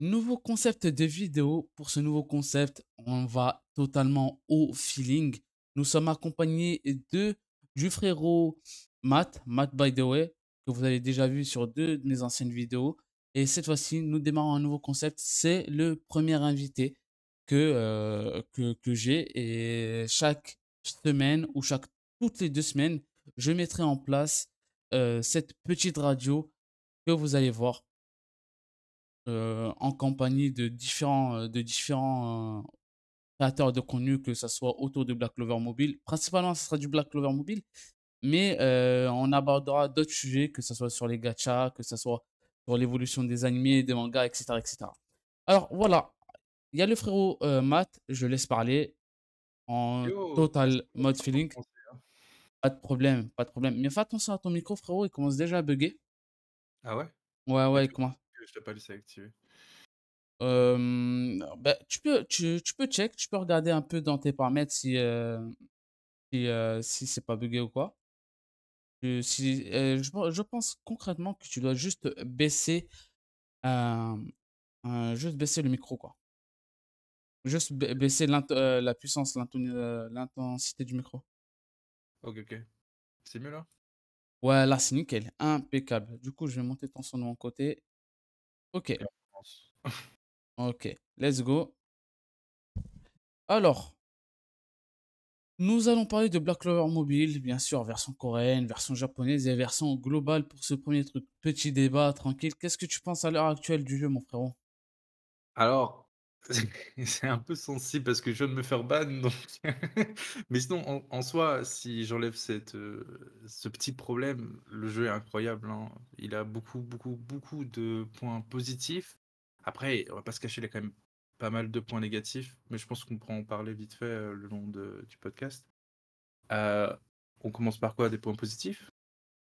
Nouveau concept de vidéo. Pour ce nouveau concept, on va totalement au feeling. Nous sommes accompagnés de du frérot Matt, Matt by the way, que vous avez déjà vu sur deux de mes anciennes vidéos. Et cette fois-ci, nous démarrons un nouveau concept. C'est le premier invité que, euh, que, j'ai. Et chaque semaine ou chaque toutes les deux semaines, je mettrai en place euh, cette petite radio que vous allez voir euh, en compagnie de différents, euh, de différents euh, créateurs de contenu, que ce soit autour de Black Clover Mobile. Principalement, ce sera du Black Clover Mobile, mais on abordera d'autres sujets, que ce soit sur les gachas, que ce soit sur l'évolution des animés, des mangas, etc. etc. Alors voilà, il y a le frérot Matt, je laisse parler en total mode feeling. Hein. Pas de problème, pas de problème. Mais fais attention à ton micro, frérot, il commence déjà à bugger. Ah ouais Ouais, ouais, ah, comment je t'ai pas laissé activer. Bah, tu, peux, tu, tu, peux check, tu peux regarder un peu dans tes paramètres si, euh, si, euh, si c'est pas bugué ou quoi. Euh, je, si, je, pense concrètement que tu dois juste baisser, juste baisser le micro, quoi. Juste baisser la puissance, l'intensité du micro. Ok, ok. C'est mieux là Ouais, là c'est nickel, impeccable. Du coup, je vais monter ton son de mon côté Ok. Ok, let's go. Alors, nous allons parler de Black Clover Mobile, bien sûr, version coréenne, version japonaise et version globale pour ce premier truc. Petit débat tranquille. Qu'est-ce que tu penses à l'heure actuelle du jeu, mon frérot Alors, C'est un peu sensible parce que je viens de me faire ban. Donc... Mais sinon, en, soi, si j'enlève cette, euh, ce petit problème, le jeu est incroyable. Hein. Il a beaucoup, beaucoup, beaucoup de points positifs. Après, on va pas se cacher, il a quand même pas mal de points négatifs. Mais je pense qu'on pourra en parler vite fait euh, le long de- du podcast. Euh, on commence par quoi Des points positifs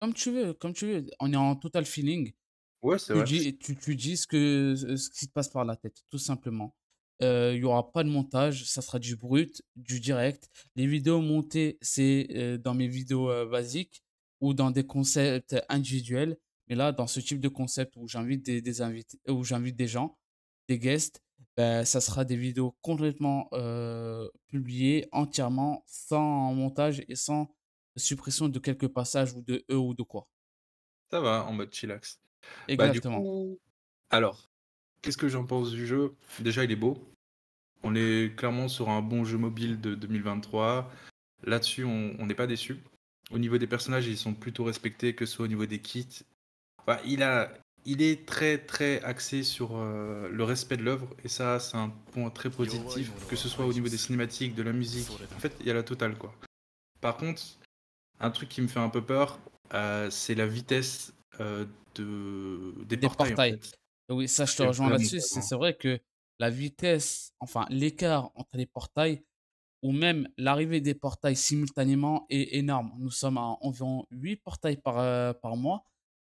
Comme tu veux, comme tu veux. On est en total feeling. Ouais, c'est Tu vrai. dis, tu, tu dis ce, que, ce qui te passe par la tête, tout simplement. Euh, il n'y aura pas de montage, ça sera du brut, du direct. Les vidéos montées, c'est euh, dans mes vidéos euh, basiques ou dans des concepts individuels. Mais là, dans ce type de concept où j'invite des, invités, où j'invite des gens, des guests, ben, ça sera des vidéos complètement publiées, entièrement, sans montage et sans suppression de quelques passages ou de E ou de quoi. Ça va, en mode chillax. Bah, Exactement. alors, Qu'est-ce que j'en pense du jeu Déjà, il est beau. On est clairement sur un bon jeu mobile de 2023. Là-dessus, on n'est pas déçu. Au niveau des personnages, ils sont plutôt respectés, que ce soit au niveau des kits. il, a, il est très très axé sur euh, le respect de l'œuvre et ça c'est un point très positif que ce soit au niveau des cinématiques, de la musique. En fait, il y a la totale quoi. Par contre, un truc qui me fait un peu peur, euh, c'est la vitesse euh, de des, oui, ça, je te rejoins là-dessus. C'est vrai que la vitesse, enfin l'écart entre les portails ou même l'arrivée des portails simultanément est énorme. Nous sommes à environ 8 portails euh, par, mois.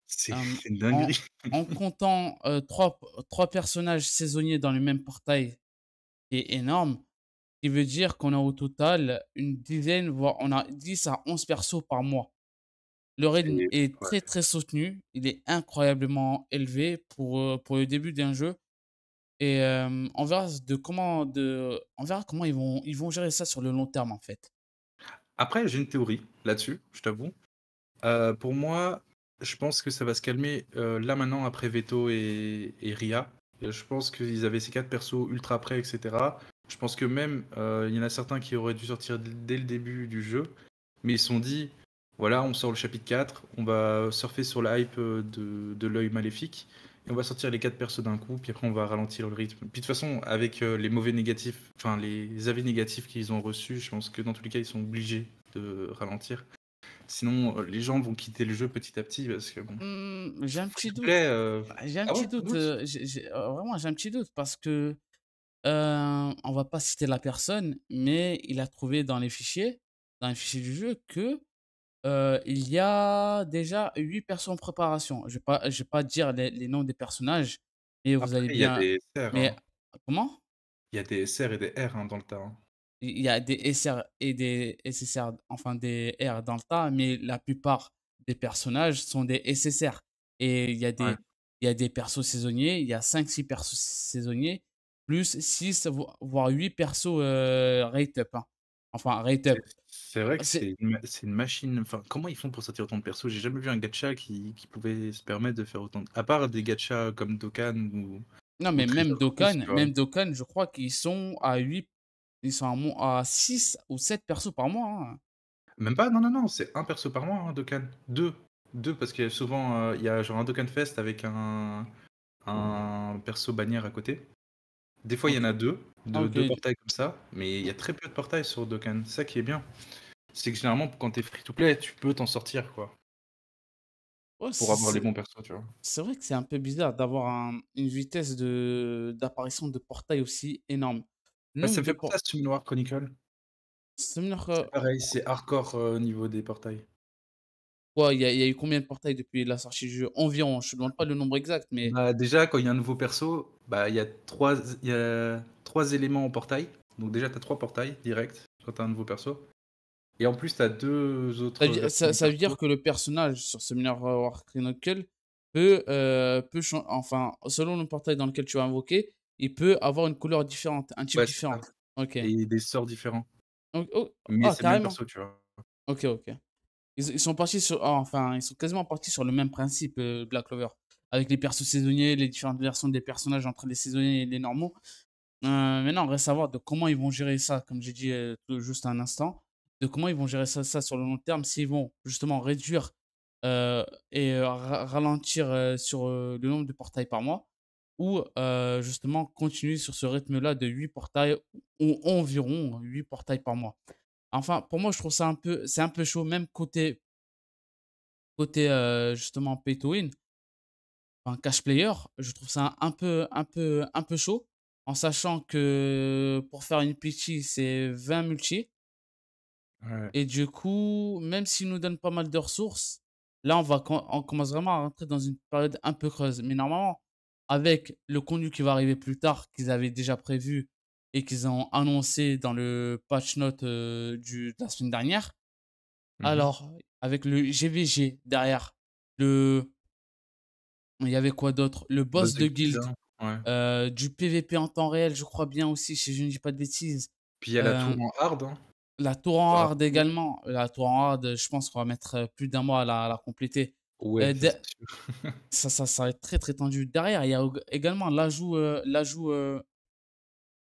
C'est une En, comptant 3, personnages saisonniers dans le même portail, qui est énorme. Ce qui veut dire qu'on a au total une dizaine, voire on a 10 à 11 persos par mois. Le raid est, très très soutenu, il est incroyablement élevé pour, pour le début d'un jeu. Et on verra de comment de, on verra comment ils vont ils vont gérer ça sur le long terme en fait. Après, j'ai une théorie là-dessus, je t'avoue. pour moi, je pense que ça va se calmer là maintenant après Veto et, et Ria. je pense qu'ils avaient ces quatre persos ultra prêts, etc. Je pense que même il y en a certains qui auraient dû sortir dès le début du jeu, mais ils se sont dit voilà, on sort le chapitre 4, on va surfer sur la hype euh, de, l'œil maléfique, et on va sortir les quatre persos d'un coup, puis après on va ralentir le rythme. Puis de toute façon, avec euh, les mauvais négatifs, enfin les avis négatifs qu'ils ont reçus, je pense que dans tous les cas, ils sont obligés de ralentir. Sinon, euh, les gens vont quitter le jeu petit à petit parce que bon. Mmh, j'ai un petit doute. Ah, j'ai un ah petit doute. Vraiment, j'ai un petit doute parce que euh, on va pas citer la personne, mais il a trouvé dans les fichiers, dans les fichiers du jeu, que euh, il y a déjà 8 personnes en préparation. Je ne vais, pas- je vais pas dire les, noms des personnages, mais vous allez il y a bien. des SR, Mais hein. comment? Il y a des SR et des R hein, dans le tas. Hein. Il y a des SR et des SSR, enfin des R dans le tas, mais la plupart des personnages sont des SSR. Et il y a des, il y a des persos saisonniers, il y a 5-6 persos saisonniers, plus 6 voire 8 persos euh, rate up. Enfin, up. C'est vrai que c'est une, machine. Enfin, comment ils font pour sortir autant de persos J'ai jamais vu un gacha qui, pouvait se permettre de faire autant. À part des gachas comme Dokkan ou. Non, mais même Dokkan, même Dokkan, je crois qu'ils sont à 8. Ils sont à, 6 ou 7 persos par mois. Hein. Même pas, non, non, non, c'est un perso par mois, hein, Dokkan. Deux. Deux, parce que souvent, euh, il y a genre un Dokkan Fest avec un perso bannière à côté. Des fois, il y en a deux, deux, portails comme ça, mais il y a très peu de portails sur Dokkan. ça qui est bien. C'est que généralement, quand t'es free to play, tu peux t'en sortir, quoi. pour avoir les bons persos, tu vois. C'est vrai que c'est un peu bizarre d'avoir une vitesse d'apparition de... portails aussi énorme. Mais ça fait pour ça Chronicle. Euh, pareil, c'est hardcore euh, au niveau des portails. Quoi, il y, a- eu combien de portails depuis la sortie du jeu? Environ, je ne demande pas le nombre exact, mais bah, déjà, quand il y a un nouveau perso, bah, il y a trois, y a trois éléments au portail. Donc déjà, tu as trois portails directs quand tu as un nouveau perso. Et en plus, tu as deux autres ça, veut- dire que le personnage sur ce War Knuckle peut, euh, peut enfin, selon le portail dans lequel tu vas invoquer, il peut avoir une couleur différente, un type différent. Et des sorts différents. Oh, mais ah, c'est le même perso, tu vois. Ok, ok. Ils, sont partis sur, ah, enfin, ils sont quasiment partis sur le même principe, euh, Black Clover, avec les persos saisonniers, les différentes versions des personnages entre les saisonniers et les normaux. Euh, maintenant, on reste à voir de comment ils vont gérer ça, comme j'ai dit euh, juste un instant, de comment ils vont gérer ça, ça sur le long terme, s'ils vont justement réduire et ralentir sur le nombre de portails par mois, ou justement continuer sur ce rythme-là de 8 portails, ou environ 8 portails par mois. Enfin, pour moi, je trouve ça un peu, c'est un peu chaud, même côté, côté euh, justement pay to win, enfin cash player, je trouve ça un peu, un peu, un peu chaud, en sachant que pour faire une pitchy, c'est 20 multi. Et du coup, même s'il nous donne pas mal de ressources, là, on va, on commence vraiment à rentrer dans une période un peu creuse. Mais normalement, avec le contenu qui va arriver plus tard, qu'ils avaient déjà prévu, et qu'ils ont annoncé dans le patch note du, de la semaine dernière. Mmh Alors, avec le GVG derrière, le. Il y avait quoi d'autre Le boss, de, guild, du PVP en temps réel, je crois bien aussi, si je ne dis pas de bêtises. Puis il y a la tour en hard. Hein. La tour en hard également. La tour en hard, je pense qu'on va mettre plus d'un mois à la, compléter. ça, ça, ça va être très très tendu. Derrière, il y a également l'ajout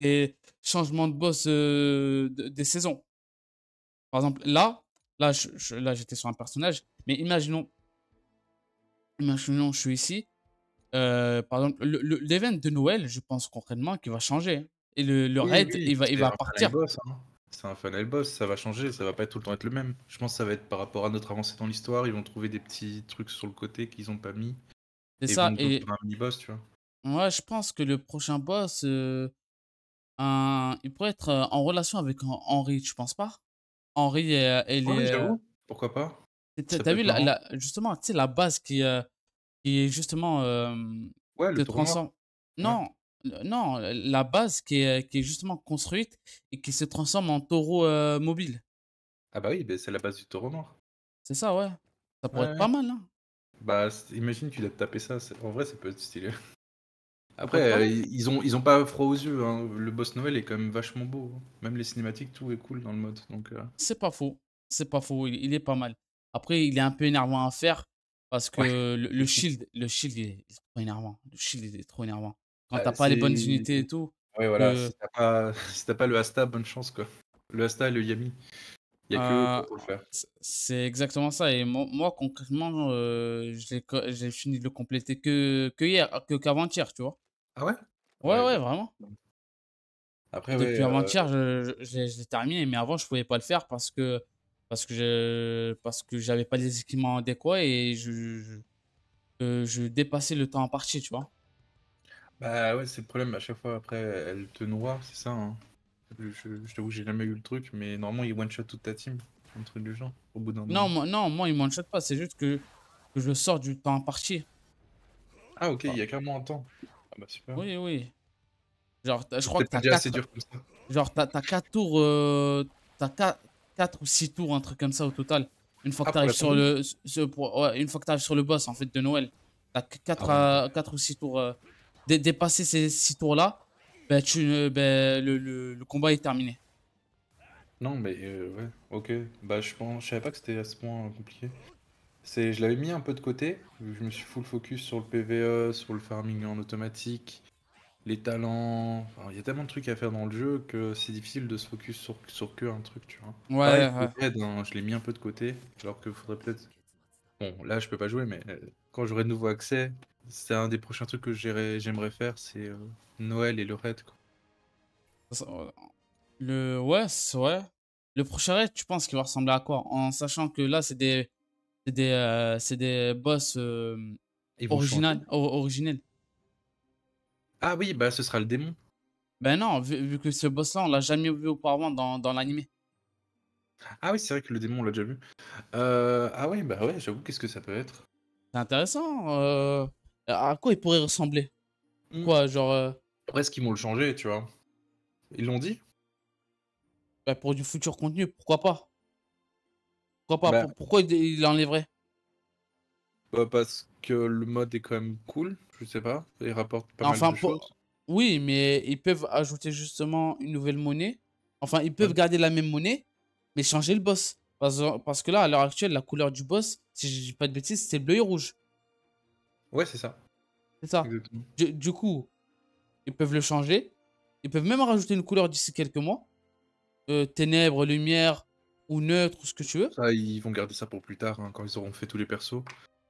et changements de boss des saisons. Par exemple, là, là, là, j'étais sur un personnage, mais imaginons, imaginons, je suis ici. Euh, par exemple, l'événement de Noël, je pense concrètement qu'il va changer. Hein. Et le, le raid, il va, il va partir. Hein. C'est un funnel boss, ça va changer, ça va pas être tout le temps être le même. Je pense que ça va être par rapport à notre avancée dans l'histoire, ils vont trouver des petits trucs sur le côté qu'ils ont pas mis. C'est ça, et. Un mini boss, tu vois. je pense que le prochain boss, il pourrait être euh, en relation avec Henri, tu penses pas Henri et, euh, euh, Pourquoi pas T'as vu la, justement, tu sais, la base qui, qui est justement. ouais, le transforme... Non, non, la base qui est, qui est justement construite et qui se transforme en taureau mobile. Ah bah oui, bah, c'est la base du taureau noir. C'est ça, ouais. Ça pourrait être pas mal, hein. Bah, imagine, tu l'as tapé taper ça. En vrai, ça peut être stylé. Après, euh, ils ont ils ont pas froid aux yeux. Hein. Le boss Noël est quand même vachement beau. Hein. Même les cinématiques, tout est cool dans le mode. Donc, euh. C'est pas faux. C'est pas faux. Il, est pas mal. Après, il est un peu énervant à faire parce que le, shield, le shield, il est, trop énervant. Le shield, est trop énervant. Quand ah, t'as pas les bonnes unités et tout. Oui, voilà. Euh si t'as pas, pas le Asta, bonne chance quoi. Le Asta et le Yami. Il n'y a que eux le faire. C'est exactement ça. Et moi, concrètement, j'ai fini de le compléter que, que hier, qu'avant-hier, tu vois. Ah ouais ouais, ouais, vraiment. Après, Depuis euh, avant-hier, j'ai je terminé, mais avant, je pouvais pas le faire parce que parce que parce que j'avais pas les équipements adéquats et je je, euh, dépassais le temps en partie, tu vois. Bah ouais, c'est le problème. À chaque fois, après, elle te noie, c'est ça. Hein. Je, je t'avoue, j'ai jamais eu le truc, mais normalement, il one shot toute ta team, un truc du genre, au bout d'un moment. Moi, non, moi, il one shot pas. C'est juste que, je sors du temps en partie. Ah ok, il y a carrément un temps. Bah, super. Oui, oui. Genre, je crois que t'as 4... 4 tours... Euh... 4... ou 6 tours, un truc comme ça au total. Une fois que ah, t'arrives sur le... sur le boss, en fait, de Noël. T'as 4, ah, ou 6 tours... Euh, dépasser ces 6 tours-là, bah, tu, bah, le, le, combat est terminé. Non, mais euh, ouais, ok. Bah, je, pense, je savais pas que c'était à ce point euh, compliqué. C'est, je l'avais mis un peu de côté. Je me suis full focus sur le PVE, sur le farming en automatique, les talents. Il y a tellement de trucs à faire dans le jeu que c'est difficile de se focus sur, sur que un truc, tu vois. Ouais, hein, je l'ai mis un peu de côté, alors que faudrait peut-être. Bon, là, je peux pas jouer, mais euh, quand j'aurai de nouveau accès, c'est un des prochains trucs que j'aimerais faire, c'est euh, Noël et le raid. Quoi. Euh, le... Ouais, ouais Le prochain raid, tu penses qu'il va ressembler à quoi En sachant que là, c'est des c'est des, euh, c'est des boss euh, Originaux original, Ah oui, bah ce sera le démon. Ben non, vu, que ce boss-là, on l'a jamais vu auparavant dans, dans l'animé. Ah oui, c'est vrai que le démon, on l'a déjà vu. Euh, ah oui, bah ouais, j'avoue, qu'est-ce que ça peut être C'est intéressant. à quoi il pourrait ressembler hmm. Quoi, genre. Après, est-ce qu'ils vont le changé tu vois Ils l'ont dit Bah pour du futur contenu, pourquoi pas pas bah. Pourquoi il enlèverait bah, Parce que le mode est quand même cool, je sais pas. Il rapporte pas enfin, pour... Oui, mais ils peuvent ajouter justement une nouvelle monnaie. Enfin, ils peuvent garder la même monnaie, mais changer le boss. Parce, que là, à l'heure actuelle, la couleur du boss, si je dis pas de bêtises, c'est bleu et rouge. Ouais, c'est ça. C'est ça. Du, coup, ils peuvent le changer. Ils peuvent même rajouter une couleur d'ici quelques mois. Euh, ténèbres, lumière, ou neutre ce que tu veux. ils vont garder ça pour plus tard, hein, quand ils auront fait tous les persos.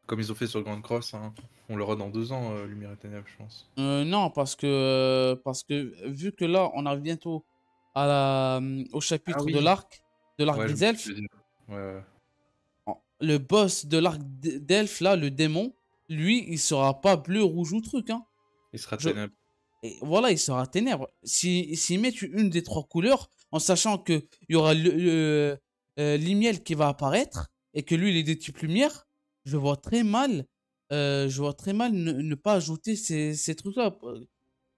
Comme ils ont fait sur Grand Cross, on hein. on l'aura dans deux ans, euh, Lumière et Ténèbres, je pense. Euh, non, parce que, parce que vu que là, on arrive bientôt à la, euh, au chapitre ah de l'arc, de l'arc des elfes. Le boss de l'arc d'elfes, là, le démon, lui, il sera pas bleu, rouge ou truc. Hein. Il sera ténèbre. Et voilà, il sera ténèbre. s'il si, une des trois couleurs, en sachant que il y aura le euh, L'Immiel Limiel qui va apparaître et que lui, il est des types lumière, je vois très mal, euh, je vois très mal ne, pas ajouter ces, ces trucs-là.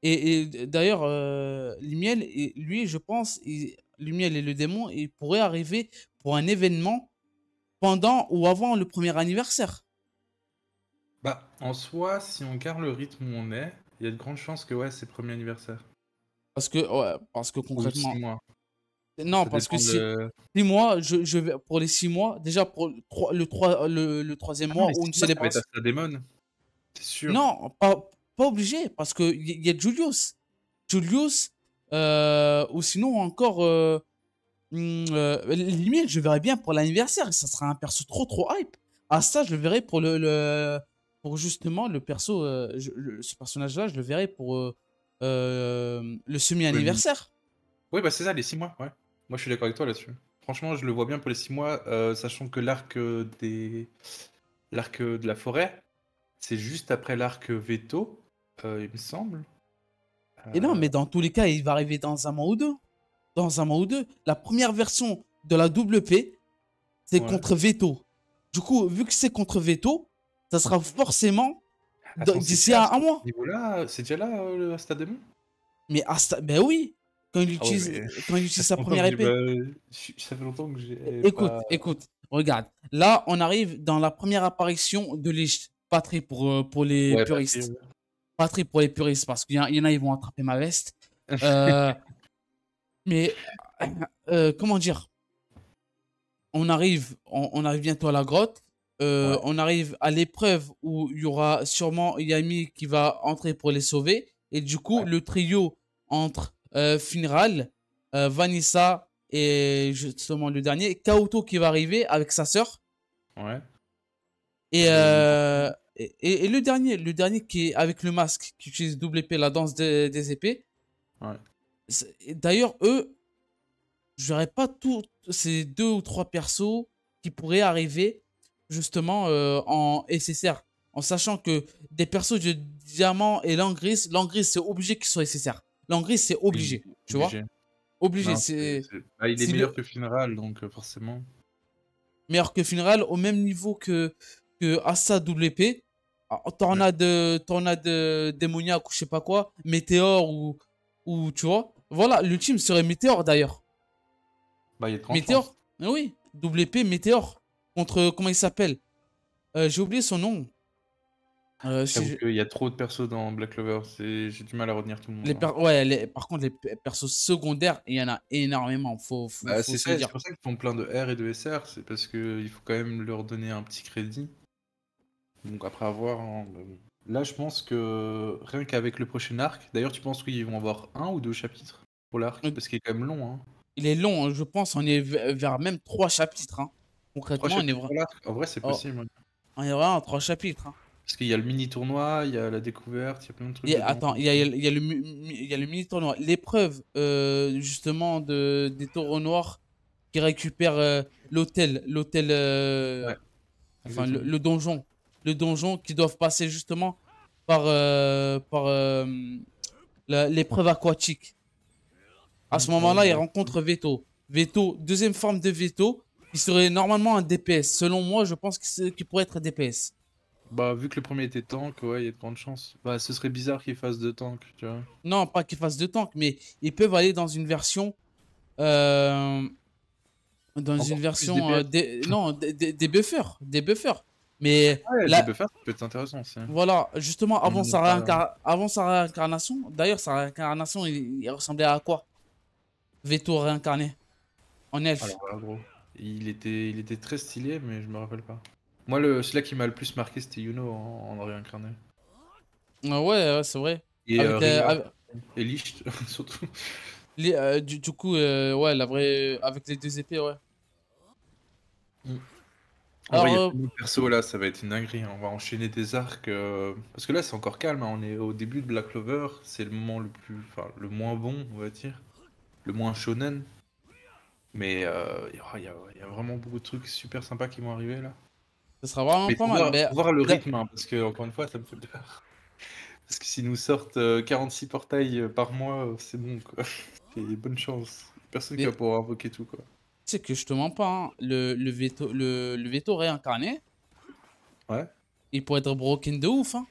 Et, d'ailleurs, euh, et lui, je pense, L'Immiel et le démon, il pourrait arriver pour un événement pendant ou avant le premier anniversaire. Bah, en soi, si on garde le rythme où on est, il y a de grandes chances que ouais, c'est premier anniversaire. Parce que, ouais, parce que concrètement, non, parce que si, six mois, je, je, pour les six mois, déjà pour le, le, le, troisième ah mois, non, on ne se pas. c'est sûr. Non, pas, obligé, parce qu'il y a Julius. Julius, euh, ou sinon encore. Euh, hmm, euh limite, je verrais bien pour l'anniversaire, ça sera un perso trop trop hype. Ah ça, je le verrais pour le. pour justement le perso, euh, ce personnage-là, je le verrai pour le semi-anniversaire. Oui, bah c'est ça, les six mois, ouais. Moi, je suis d'accord avec toi là-dessus. Franchement, je le vois bien pour les 6 mois, euh, sachant que l'arc euh, des... l'arc euh, de la forêt, c'est juste après l'arc veto, il me semble. Et non, mais dans tous les cas, il va arriver dans un mois ou deux. Dans un mois ou deux. La première version de la WP, c'est contre veto. Du coup, vu que c'est contre veto, ça sera forcément d'ici à un mois. C'est déjà là, le Mais ben oui, ah quand il utilise, sa première épée. Bah, ça fait longtemps que j'ai. Écoute, écoute, regarde. Là, on arrive dans la première apparition de l'Icht. Patrie pour, euh, pour les puristes. puristes. très pour les puristes, parce qu'il y, en a, ils vont attraper ma veste. Euh, mais euh, comment dire On arrive, on, arrive bientôt à la grotte. On arrive à l'épreuve où il y aura sûrement Yami qui va entrer pour les sauver. Et du coup, le trio entre euh, euh, Vanessa et justement le dernier, Kaoto qui va arriver avec sa sœur. Ouais. Euh, et, et, le dernier, le dernier qui est avec le masque, qui utilise double épée, la danse des épées. Ouais. D'ailleurs, eux, Je n'aurais pas tous ces deux ou trois persos qui pourraient arriver justement euh, en SSR. En sachant que des persos de Diamant et langrisse langrisse c'est obligé qu'ils soient SSR. L'anglais, c'est obligé, tu vois Obligé. c'est... Bah, il est, meilleur que Finral, donc euh, forcément. Meilleur que funeral au même niveau que, que Assad WP, ah, Tornade, tornade démoniaque ou je sais pas quoi. Météor, ou, ou tu vois. Voilà, l'ultime serait Météor, d'ailleurs. Bah, il est oui. Double épée, Contre, comment il s'appelle euh, J'ai oublié son nom. Euh, Il y a trop de persos dans Black Clover, j'ai du mal à retenir tout le monde. Les hein. ouais, par contre, les persos secondaires, il y en a énormément. Faut, bah, c'est pour ça qu'ils font plein de R et de SR, c'est parce qu'il faut quand même leur donner un petit crédit. Donc après avoir. Hein, là, je pense que rien qu'avec le prochain arc, d'ailleurs, tu penses qu'ils vont avoir un ou deux chapitres pour l'arc euh, Parce qu'il est quand même long. Hein. Il est long, je pense, on est vers même trois chapitres. Concrètement, on est En vrai, c'est oh. possible. On est vraiment en trois chapitres. Parce qu'il y a le mini tournoi, il y a la découverte, il y a plein de trucs. attends, il y a, le, mini tournoi. L'épreuve, euh, justement, de, des taureaux noirs qui récupèrent euh, l'hôtel, l'hôtel. Euh, enfin, le, donjon. Le donjon qui doivent passer justement par, par l'épreuve aquatique. À ce moment-là, ils rencontrent Veto. Veto, deuxième forme de Veto, qui serait normalement un DPS. Selon moi, je pense qu'il pourrait être un DPS. Bah, vu que le premier était tank, ouais, il y a de grandes chances. Bah, ce serait bizarre qu'il fasse deux tanks, tu vois. Non, pas qu'il fasse deux tanks, mais ils peuvent aller dans une version. Euh, dans une version. Des euh, non, des, buffers. Des buffers. Mais. Ouais, des buffers, ça peut être intéressant aussi. Voilà, justement, avant, sa, avant sa réincarnation. D'ailleurs, sa réincarnation, il, ressemblait à quoi Veto réincarné. En elf. voilà, gros. Il était, il était très stylé, mais je me rappelle pas. Moi, le, celui-là qui m'a le plus marqué, c'était Yuno en, en réincarné. Ah ouais, ouais c'est vrai. Et, avec euh, euh, surtout. Euh, du, coup, ouais, la vraie. Avec les deux épées, ouais. Mm. Alors, perso là, ça va être une dinguerie. On va enchaîner des arcs parce que là, c'est encore calme. Hein. On est au début de Black Clover. C'est le moment le plus, enfin, le moins bon, on va dire, le moins shonen. Mais il y, y, a vraiment beaucoup de trucs super sympas qui vont arriver là. Ce sera vraiment pas mal. Voir, voir le rythme, hein, parce que encore une fois, ça me fait peur. Parce que si nous sortent 46 euh, portails euh, par mois, euh, c'est bon, quoi. Et bonne chance. Personne mais... va pouvoir invoquer tout, quoi. C'est que je te mens pas, hein, le, le, veto, le, veto réincarné, ouais. il pourrait être broken de ouf. Hein.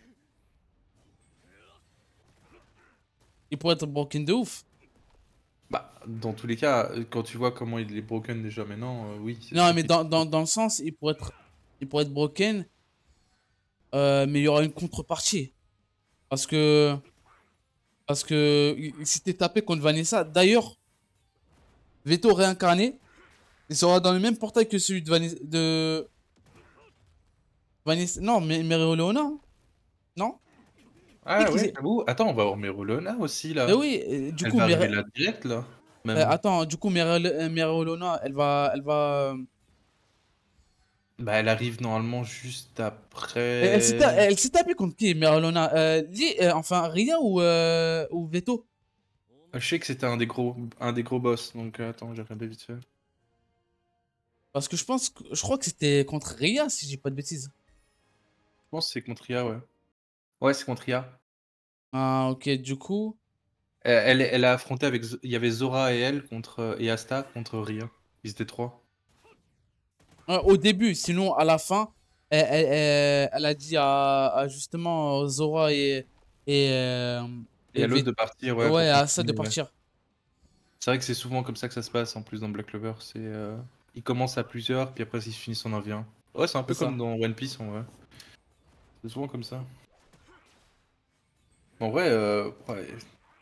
Il pourrait être broken de ouf. Bah, dans tous les cas, quand tu vois comment il est broken déjà maintenant, oui. Non, mais dans, dans, dans, le sens, il pourrait être il pourrait être broken. Euh, mais il y aura une contrepartie. Parce que. Parce que. si s'était tapé contre Vanessa. D'ailleurs, Veto réincarné. Il sera dans le même portail que celui de Vanessa. De... Vanessa. Non, mais Mero hein. Non Ah oui, vous Attends, on va avoir Mero aussi là. Eh oui, euh, du elle coup, va arriver la direct là. Eh, attends, du coup, Mero euh, elle va. Elle va bah, elle arrive normalement juste après. Elle, s'est tapée contre qui, Merlona euh, euh, Enfin, Ria ou, euh, ou Veto Je sais que c'était un, des gros... un des gros boss, donc attends, j'ai regardé vite fait. Parce que je pense que... je crois que c'était contre Ria, si j'ai pas de bêtises. Je pense que c'est contre Ria, ouais. Ouais, c'est contre Ria. Ah, ok, du coup. Elle, elle, a affronté avec. Il y avait Zora et elle contre. Et Asta contre Ria. Ils étaient trois. Euh, au début, sinon à la fin, elle, a dit à, justement euh, Zora et. Et, euh, et, à de partir, ouais. à ça de partir. C'est vrai que c'est souvent comme ça que ça se passe en plus dans Black Clover. C'est il ils à plusieurs, puis après il finissent son en vient. Ouais, c'est un peu comme dans One Piece en vrai. C'est souvent comme ça. En vrai,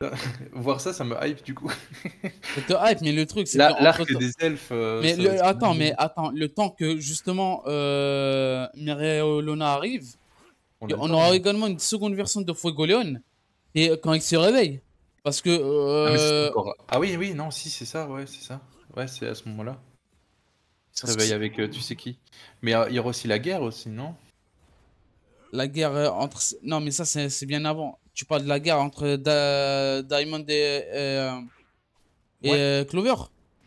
euh, voir ça, ça me hype du coup. ça te hype, mais le truc, c'est La, l'arc des elfes. Euh, mais attends, mais attends, le temps que justement euh, arrive, on, aura également une seconde version de Fuego et quand il se réveille, parce que. Ah, euh, ah, oui, oui, non, si, c'est ça, ouais, c'est ça, ouais, c'est à ce moment-là. Il se réveille avec tu sais qui. Mais il y aura aussi la guerre aussi, non la guerre euh, entre. Non, mais ça, c'est bien avant. Tu parles de la guerre entre Diamond et, euh, euh, Clover.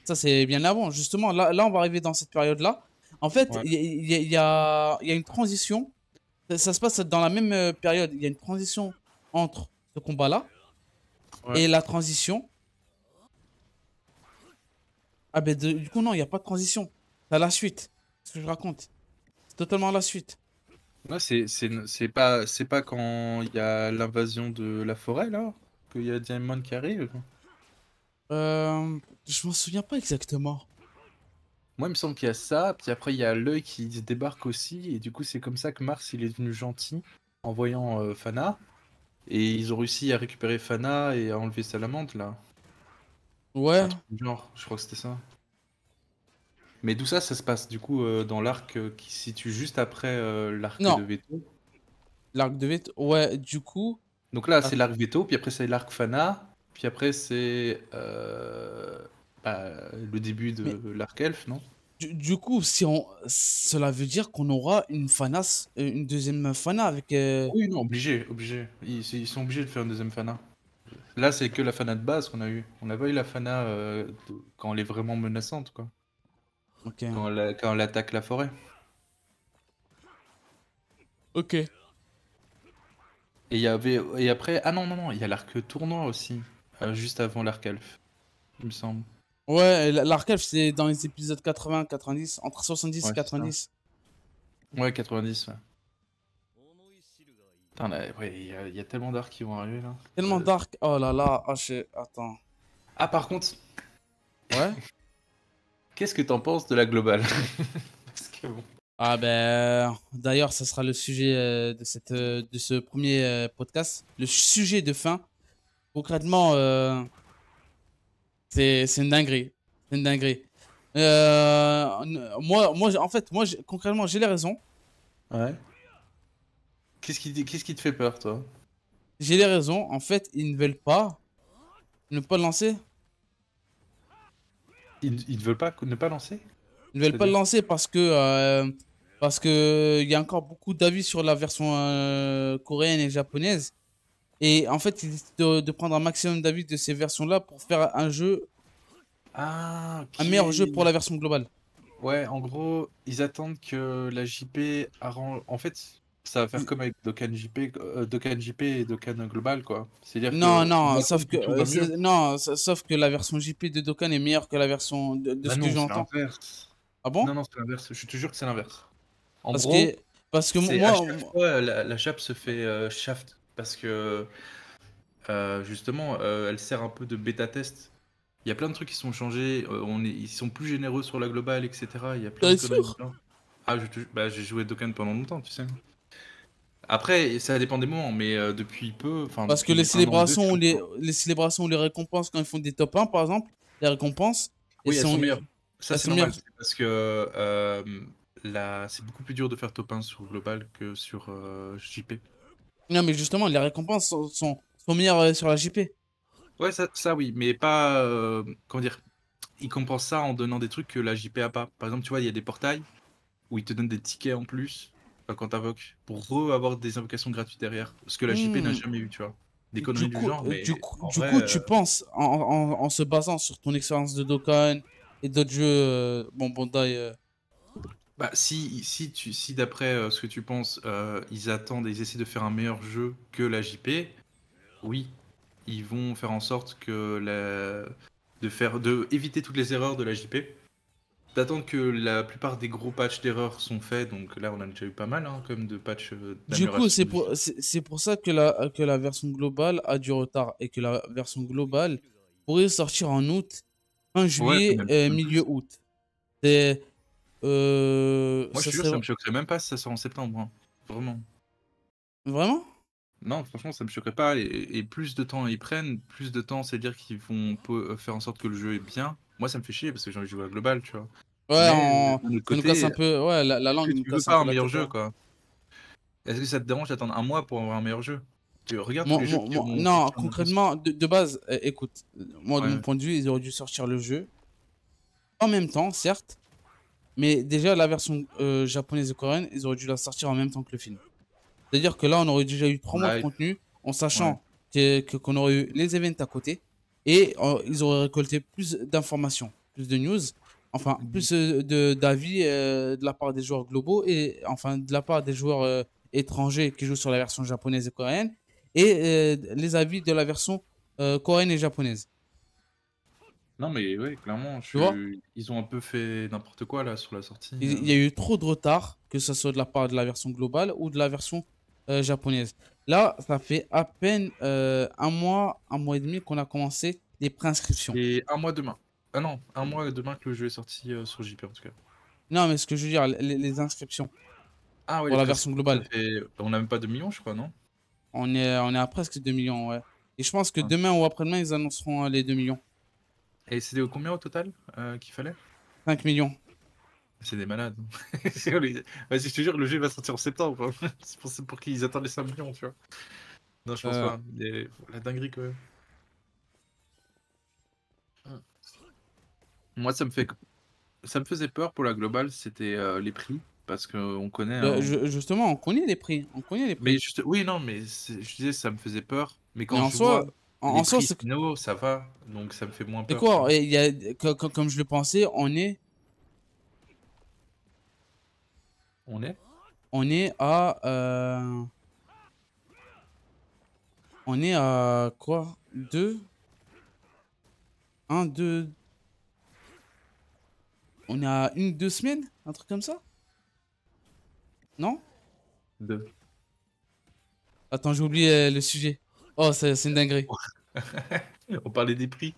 Ça, c'est bien avant. Justement, là, là, on va arriver dans cette période-là. En fait, il y, a il a, y, a, une transition. Ça, se passe dans la même période. Il y a une transition entre ce combat-là et la transition. Ah, ben, du coup, non, il n'y a pas de transition. C'est la suite. Ce que je raconte. C'est totalement la suite. Ouais, c'est, pas, c'est pas quand il y a l'invasion de la forêt, là, qu'il y a Diamond qui arrive Euh. Je m'en souviens pas exactement. Moi, il me semble qu'il y a ça, puis après, il y a l'œil qui débarque aussi, et du coup, c'est comme ça que Mars, il est devenu gentil en voyant euh, Fana. Et ils ont réussi à récupérer Fana et à enlever Salamandre, là. Ouais. Genre, je crois que c'était ça. Mais d'où ça, ça se passe du coup euh, dans l'arc euh, qui se situe juste après euh, l'arc de Veto L'arc de Veto, ouais, du coup. Donc là, c'est ah. l'arc Veto, puis après, c'est l'arc Fana, puis après, c'est bah, le début de l'arc Elf, non du, coup, si on... cela veut dire qu'on aura une Fana, une deuxième Fana avec. Oui, non, obligé, obligé. Ils, sont obligés de faire une deuxième Fana. Là, c'est que la Fana de base qu'on a eu. On a pas eu la Fana quand elle est vraiment menaçante, quoi. Quand, on attaque la forêt. Ok. Et il y avait et après ah non non non il y a l'arc tournoi aussi euh, juste avant l'arc elf il me semble. Ouais l'arc elf c'est dans les épisodes 80 90 entre 70 et 90. Ouais 90 ouais. Putain il y, a, tellement d'arcs qui vont arriver là. Tellement euh, d'arcs oh là là oh, je... attends. Ah par contre. Ouais. qu'est-ce que t'en penses de la globale Ah ben, euh, d'ailleurs, ça sera le sujet euh, de, cette, euh, de ce premier podcast. Le sujet de fin, concrètement, c'est une dinguerie. une dinguerie. moi, moi, en fait, moi, concrètement, j'ai les raisons. Ouais. Qu'est-ce qui, qui, te fait peur, toi J'ai les raisons. En fait, ils ne veulent pas ne pas lancer ils ne veulent pas ne pas lancer Ils ne veulent pas le lancer parce que euh, parce que il y a encore beaucoup d'avis sur la version euh, coréenne et japonaise. Et en fait, ils décident de, prendre un maximum d'avis de ces versions-là pour faire un jeu, ah, un meilleur jeu pour la version globale. Ouais, en gros, ils attendent que la JP arrange. En fait, ça va faire comme avec Dokkan JP, euh, et Dokkan Global, quoi. cest dire non, non, sauf que, euh, non, sauf que la version JP de Dokkan est meilleure que la version de, bah ce que ce non, que j'entends. Ah bon Non, non, c'est l'inverse. Je te jure que c'est l'inverse. En parce gros, que, parce que moi, chaque la, chape se fait euh, shaft parce que justement, elle sert un peu de bêta test. Il y a plein de trucs qui sont changés. on est, ils sont plus généreux sur la globale, etc. Il y a plein de sûr ah, bah, j'ai joué Dokkan pendant longtemps, tu sais. Après, ça dépend des moments, mais euh, depuis peu. Parce que les célébrations, ou les, célébrations les récompenses, quand ils font des top 1, par exemple, les récompenses. Oui, elles sont, meilleures. Ça, c'est normal. Parce que euh, c'est beaucoup plus dur de faire top 1 sur Global que sur euh, JP. Non, mais justement, les récompenses sont, sont, sont meilleures sur la JP. Ouais, ça, ça oui, mais pas. comment dire Ils compensent ça en donnant des trucs que la JP a pas. Par exemple, tu vois, il y a des portails où ils te donnent des tickets en plus euh, quand t'invoques, pour re-avoir des invocations gratuites derrière. Ce que la JP n'a hmm. jamais eu, tu vois. Des conneries du, genre. Euh, du coup, tu euh, penses, en, se basant sur ton expérience de Dokkan et d'autres jeux, bon, Bandai. Bah, si, si, tu, si d'après ce que tu penses, ils attendent et ils essaient de faire un meilleur jeu que la JP, oui, ils vont faire en sorte que de faire de éviter toutes les erreurs de la JP d'attendre que la plupart des gros patchs d'erreurs sont faits. Donc là, on a déjà eu pas mal hein, comme de patchs. Euh, du coup, c'est pour, c'est pour ça que la, que la version globale a du retard et que la version globale pourrait sortir en août, fin juillet, et milieu août. C'est. Euh, Moi, je suis sûr, ça me choquerait même pas si ça sort en septembre. Hein, vraiment. Vraiment Non, franchement, ça me choquerait pas. Et, et, plus de temps ils prennent, plus de temps, c'est-à-dire qu'ils vont faire en sorte que le jeu est bien. Moi, ça me fait chier parce que j'ai envie de jouer à Global, tu vois. Ouais, on... Côté, nous casse un peu. Ouais, la, langue. un meilleur jeu, quoi. Est-ce que ça te dérange d'attendre un mois pour avoir un meilleur jeu tu regardes les Non, concrètement, de, base, eh, écoute, moi, de mon point de vue, ils auraient dû sortir le jeu en même temps, certes, mais déjà, la version euh, japonaise et coréenne, ils auraient dû la sortir en même temps que le film. C'est-à-dire que là, on aurait déjà eu trois mois de contenu, en sachant que qu'on aurait eu les événements à côté, et euh, ils auraient récolté plus d'informations, plus de news, enfin plus euh, d'avis euh, de, la part des joueurs globaux et enfin de la part des joueurs étrangers qui jouent sur la version japonaise et coréenne et les avis de la version coréenne et japonaise. Non mais oui, clairement, je ils ont un peu fait n'importe quoi là sur la sortie. Il y a eu trop de retard, que ce soit de la part de la version globale ou de la version euh, japonaise. Là, ça fait à peine euh, un mois, un mois et demi qu'on a commencé les préinscriptions. Et un mois demain. Ah non, un mois demain que le jeu est sorti euh, sur JP en tout cas. Non, mais ce que je veux dire, les, inscriptions. Ah oui. Pour la version globale. On n'a même pas 2 millions, je crois, non on est, on est à presque 2 millions, ouais. Et je pense que ah. demain ou après-demain, ils annonceront les 2 millions. Et c'était combien au total qu'il fallait 5 millions. C'est des malades. Vas-y, je te jure, le jeu va sortir en septembre. C'est pour, pour qu'ils attendent les 5 millions, tu vois. Non, je pense euh. pas. La dinguerie, quand même. Moi, ça me fait. Ça me faisait peur pour la globale, c'était euh, les prix. Parce qu'on connaît. Bah, justement, on connaît les prix. On connaît les prix. Mais juste... Oui, non, mais je disais, ça me faisait peur. Mais quand en je soi... vois... En, en soi, ça va, donc ça me fait moins peur. quoi comme je le pensais, on est On est On est à... Euh... On est à quoi 2 1, 2... On est à une, deux semaines Un truc comme ça Non 2 Attends, j'ai oublié le sujet. Oh, c'est une dinguerie. On parlait des prix.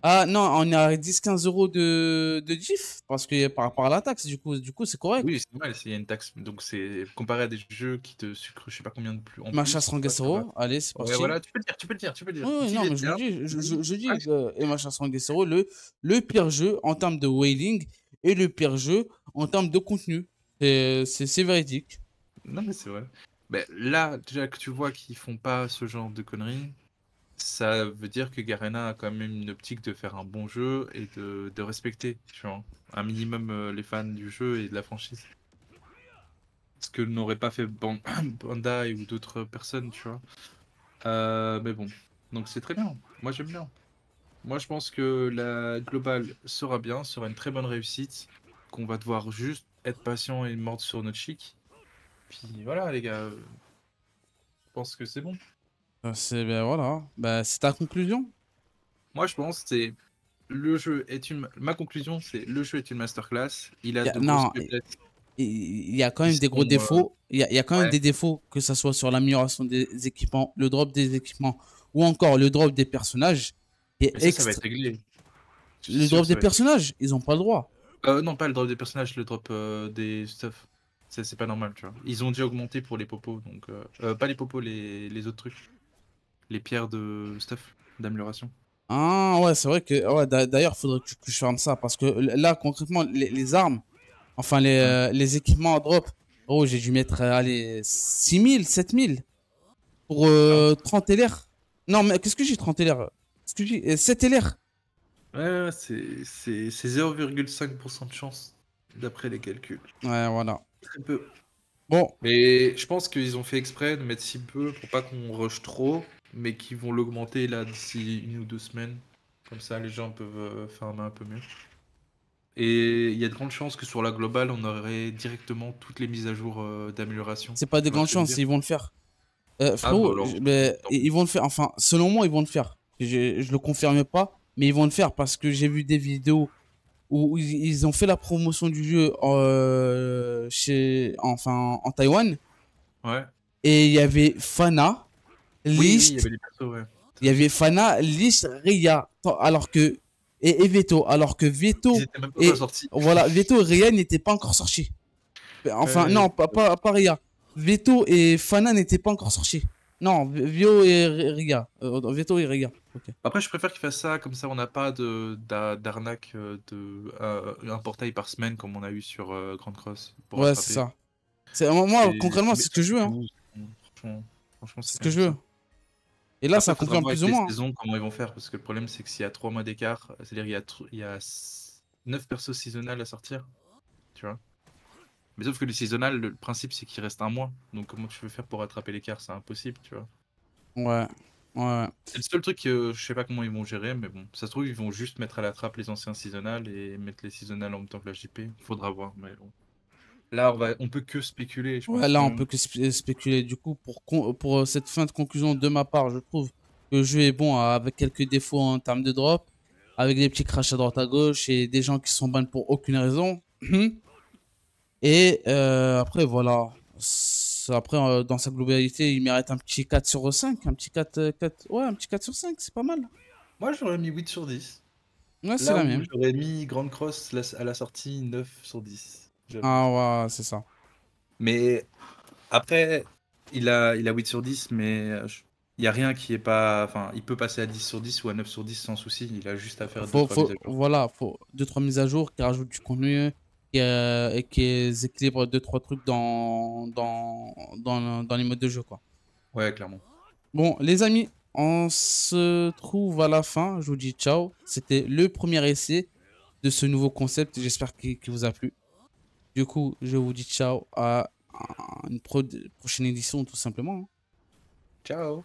Ah non, on est à 10-15 euros de, de GIF parce que par rapport à la taxe, du coup, du coup, c'est correct. Oui, c'est vrai, il y a une taxe. Donc, c'est comparé à des jeux qui te sucrent, je sais pas combien de plus. En Macha Srangasoro, allez, c'est parti. Ouais, voilà, tu peux le dire, tu peux le dire, tu peux le dire. Oui, non, mais je le dis, je, dis, euh, et Macha Srangasoro, le, le pire jeu en termes de whaling et le pire jeu en termes de contenu. C'est véridique. Non, mais c'est vrai. Mais ben, là, déjà que tu vois qu'ils font pas ce genre de conneries, ça veut dire que Garena a quand même une optique de faire un bon jeu et de, respecter tu vois, un minimum euh, les fans du jeu et de la franchise. Ce que n'aurait pas fait Bandai ou d'autres personnes, tu vois. Euh, mais bon, donc c'est très bien. Moi j'aime bien. Moi je pense que la globale sera bien, sera une très bonne réussite, qu'on va devoir juste être patient et mordre sur notre chic. Puis voilà les gars, je pense que c'est bon. Ah, c'est ben voilà. bah c'est ta conclusion. Moi, je pense c'est le jeu est une. Ma conclusion, c'est le jeu est une masterclass. Il a, il y a quand même des gros défauts. Euh, il y, a, quand même des défauts, que ce soit sur l'amélioration des équipements, le drop des équipements, ou encore le drop des personnages. et ça, va être réglé. Le drop des personnages, ils ont pas le droit. Euh, non, pas le drop des personnages, le drop euh, des stuff. C'est pas normal, tu vois. Ils ont dû augmenter pour les popos, donc. pas les popos, les autres trucs les pierres de stuff, d'amélioration. Ah ouais, c'est vrai que ouais, d'ailleurs, faudrait que, je ferme ça parce que là, concrètement, les, armes, enfin euh, les, équipements à drop, oh, j'ai dû mettre euh, allez, 6000, 7000 pour 30 euh, ah LR. Non, mais qu'est-ce que j'ai 30 LR ce que j'ai 7 LR Ouais, ouais c'est 0,5% de chance d'après les calculs. Ouais, voilà. Très peu. Bon. Mais je pense qu'ils ont fait exprès de mettre si peu pour pas qu'on rush trop mais qui vont l'augmenter là d'ici une ou deux semaines. Comme ça, les gens peuvent euh, faire un peu mieux. Et il y a de grandes chances que sur la globale, on aurait directement toutes les mises à jour euh, d'amélioration. C'est pas de grandes chances, ils vont le faire. Euh, ah, bah, ils vont le faire. Enfin, selon moi, ils vont le faire. Je, je le confirme pas, mais ils vont le faire parce que j'ai vu des vidéos où ils ont fait la promotion du jeu chez, enfin, en Taïwan. Ouais. Et il y avait Fana il y avait Fana, List, Ria. Alors que. Et, Veto. Alors que Veto. même et, Voilà, Veto Ria n'étaient pas encore sortis. Ben, enfin, euh, non, pas, pas, Ria. Veto et Fana n'étaient pas encore sortis. Non, Vio et Riga. Euh, Veto et Riga. Après, je préfère qu'il fasse ça, comme ça on n'a pas d'arnaque, euh, de, un portail par semaine comme on a eu sur Grand Cross. ouais, c'est ça. Moi, concrètement, c'est ce que je veux. Hein. franchement c'est ce que je veux. Et là, ça comprend plus ou moins. comment ils vont faire Parce que le problème, c'est que s'il y a 3 mois d'écart, c'est-à-dire qu'il y a, il y a 9 persos saisonnales à sortir. Tu vois Mais sauf que le saisonnal, le principe, c'est qu'il reste un mois. Donc comment tu veux faire pour rattraper l'écart C'est impossible, tu vois. Ouais. Ouais. C'est le seul truc que je sais pas comment ils vont gérer, mais bon, ça se trouve, ils vont juste mettre à la trappe les anciens saisonnales et mettre les saisonnales en même temps que la JP. Faudra voir, mais bon. Là, on, va, on peut que spéculer. Je ouais, là, on peut que euh, spéculer. Du coup, pour, pour euh, cette fin de conclusion de ma part, je trouve que le jeu est bon hein, avec quelques défauts en termes de drop, avec des petits crashs à droite à gauche et des gens qui sont bannés pour aucune raison. et euh, après, voilà. Après, euh, dans sa globalité, il mérite un petit 4 sur 5, un petit 4, 4... Ouais, un petit 4 sur 5, c'est pas mal. Moi, j'aurais mis 8 sur 10. Ouais, c'est la même. J'aurais mis Grand Cross à la sortie 9 sur 10. Ah ouais, c'est ça. Mais après, il a, il a 8 sur 10, mais euh, il n'y a rien qui est pas. Enfin, il peut passer à 10 sur 10 ou à 9 sur 10 sans souci. Il a juste à faire 2-3 mises à jour. Voilà, faut 2-3 mises à jour qui rajoutent du contenu et euh, qui équilibrent 2-3 trucs dans, dans, dans, les modes de jeu. quoi. Ouais, clairement. Bon, les amis, on se trouve à la fin. Je vous dis ciao. C'était le premier essai de ce nouveau concept. J'espère qu'il vous a plu. Du coup, je vous dis ciao à une prochaine édition tout simplement. Hein. Ciao